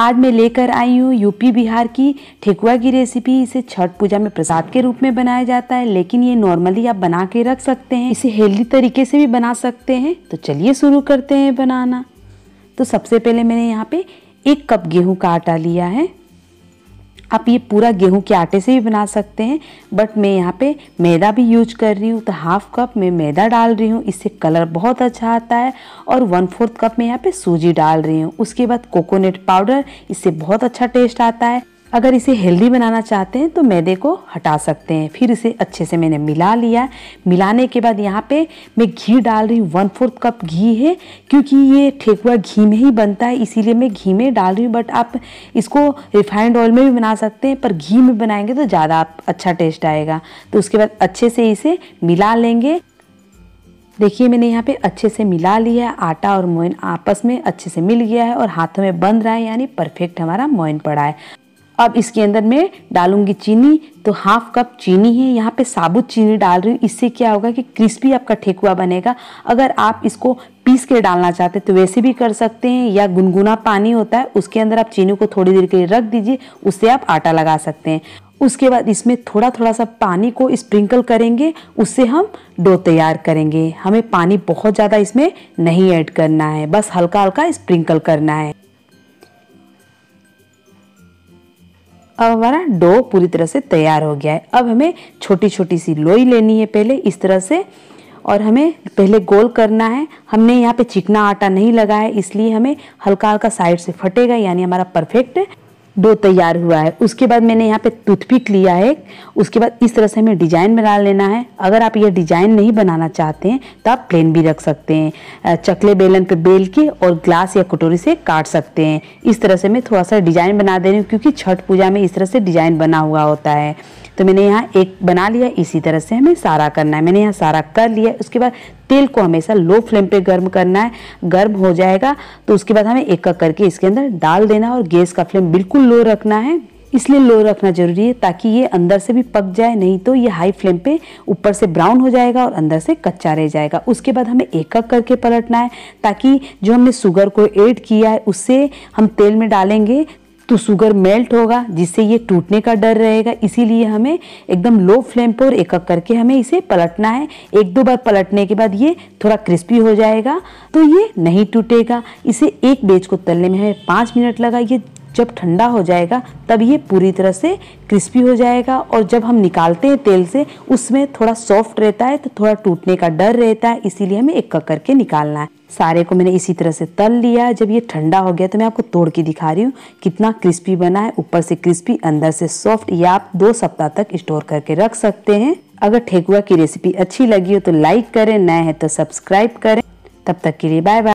आज मैं लेकर आई हूँ यूपी बिहार की ठेकुआ की रेसिपी इसे छठ पूजा में प्रसाद के रूप में बनाया जाता है लेकिन ये नॉर्मली आप बना के रख सकते हैं इसे हेल्दी तरीके से भी बना सकते हैं तो चलिए शुरू करते हैं बनाना तो सबसे पहले मैंने यहाँ पे एक कप गेहूँ का आटा लिया है आप ये पूरा गेहूं के आटे से भी बना सकते हैं बट मैं यहाँ पे मैदा भी यूज कर रही हूँ तो हाफ कप मैं मैदा डाल रही हूँ इससे कलर बहुत अच्छा आता है और वन फोर्थ कप में यहाँ पे सूजी डाल रही हूँ उसके बाद कोकोनट पाउडर इससे बहुत अच्छा टेस्ट आता है अगर इसे हेल्दी बनाना चाहते हैं तो मैदे को हटा सकते हैं फिर इसे अच्छे से मैंने मिला लिया मिलाने के बाद यहाँ पे मैं घी डाल रही हूँ वन फोर्थ कप घी है क्योंकि ये ठेकुआ घी में ही बनता है इसीलिए मैं घी में डाल रही हूँ बट आप इसको रिफाइंड ऑयल में भी बना सकते हैं पर घी में बनाएंगे तो ज़्यादा आप अच्छा टेस्ट आएगा तो उसके बाद अच्छे से इसे मिला लेंगे देखिए मैंने यहाँ पे अच्छे से मिला लिया है आटा और मोइन आपस में अच्छे से मिल गया है और हाथों में बंध रहा है यानी परफेक्ट हमारा मोइन पड़ा है अब इसके अंदर मैं डालूंगी चीनी तो हाफ कप चीनी है यहाँ पे साबुत चीनी डाल रही हूँ इससे क्या होगा कि क्रिस्पी आपका ठेकुआ बनेगा अगर आप इसको पीस के डालना चाहते हैं तो वैसे भी कर सकते हैं या गुनगुना पानी होता है उसके अंदर आप चीनी को थोड़ी देर के लिए रख दीजिए उससे आप आटा लगा सकते हैं उसके बाद इसमें थोड़ा थोड़ा सा पानी को स्प्रिंकल करेंगे उससे हम डो तैयार करेंगे हमें पानी बहुत ज़्यादा इसमें नहीं ऐड करना है बस हल्का हल्का स्प्रिंकल करना है अब हमारा डो पूरी तरह से तैयार हो गया है अब हमें छोटी छोटी सी लोई लेनी है पहले इस तरह से और हमें पहले गोल करना है हमने यहाँ पे चिकना आटा नहीं लगाया इसलिए हमें हल्का हल्का साइड से फटेगा यानी हमारा परफेक्ट दो तैयार हुआ है उसके बाद मैंने यहाँ पे टूथपिक लिया है उसके बाद इस तरह से हमें डिजाइन बना लेना है अगर आप ये डिजाइन नहीं बनाना चाहते हैं तो आप प्लेन भी रख सकते हैं चकले बेलन पे बेल के और ग्लास या कटोरी से काट सकते हैं इस तरह से मैं थोड़ा सा डिजाइन बना दे रही हूँ क्योंकि छठ पूजा में इस तरह से डिजाइन बना हुआ होता है तो मैंने यहाँ एक बना लिया इसी तरह से हमें सारा करना है मैंने यहाँ सारा कर लिया उसके बाद तेल को हमेशा लो फ्लेम पे गर्म करना है गर्म हो जाएगा तो उसके बाद हमें एक एक करके इसके अंदर डाल देना और गैस का फ्लेम बिल्कुल लो रखना है इसलिए लो रखना जरूरी है ताकि ये अंदर से भी पक जाए नहीं तो ये हाई फ्लेम पे ऊपर से ब्राउन हो जाएगा और अंदर से कच्चा रह जाएगा उसके बाद हमें एक एक करके पलटना है ताकि जो हमने शुगर को ऐड किया है उससे हम तेल में डालेंगे तो शुगर मेल्ट होगा जिससे ये टूटने का डर रहेगा इसीलिए हमें एकदम लो फ्लेम पर एक एक करके हमें इसे पलटना है एक दो बार पलटने के बाद ये थोड़ा क्रिस्पी हो जाएगा तो ये नहीं टूटेगा इसे एक बेच को तलने में हमें पाँच मिनट लगा ये जब ठंडा हो जाएगा तब ये पूरी तरह से क्रिस्पी हो जाएगा और जब हम निकालते हैं तेल से उसमें थोड़ा सॉफ्ट रहता है तो थोड़ा टूटने का डर रहता है इसीलिए हमें एक ककर के निकालना है सारे को मैंने इसी तरह से तल लिया जब ये ठंडा हो गया तो मैं आपको तोड़ के दिखा रही हूँ कितना क्रिस्पी बना है ऊपर से क्रिस्पी अंदर से सॉफ्ट ये आप दो सप्ताह तक स्टोर करके रख सकते हैं अगर ठेकुआ की रेसिपी अच्छी लगी हो तो लाइक करें नए हैं तो सब्सक्राइब करें तब तक के लिए बाय बाय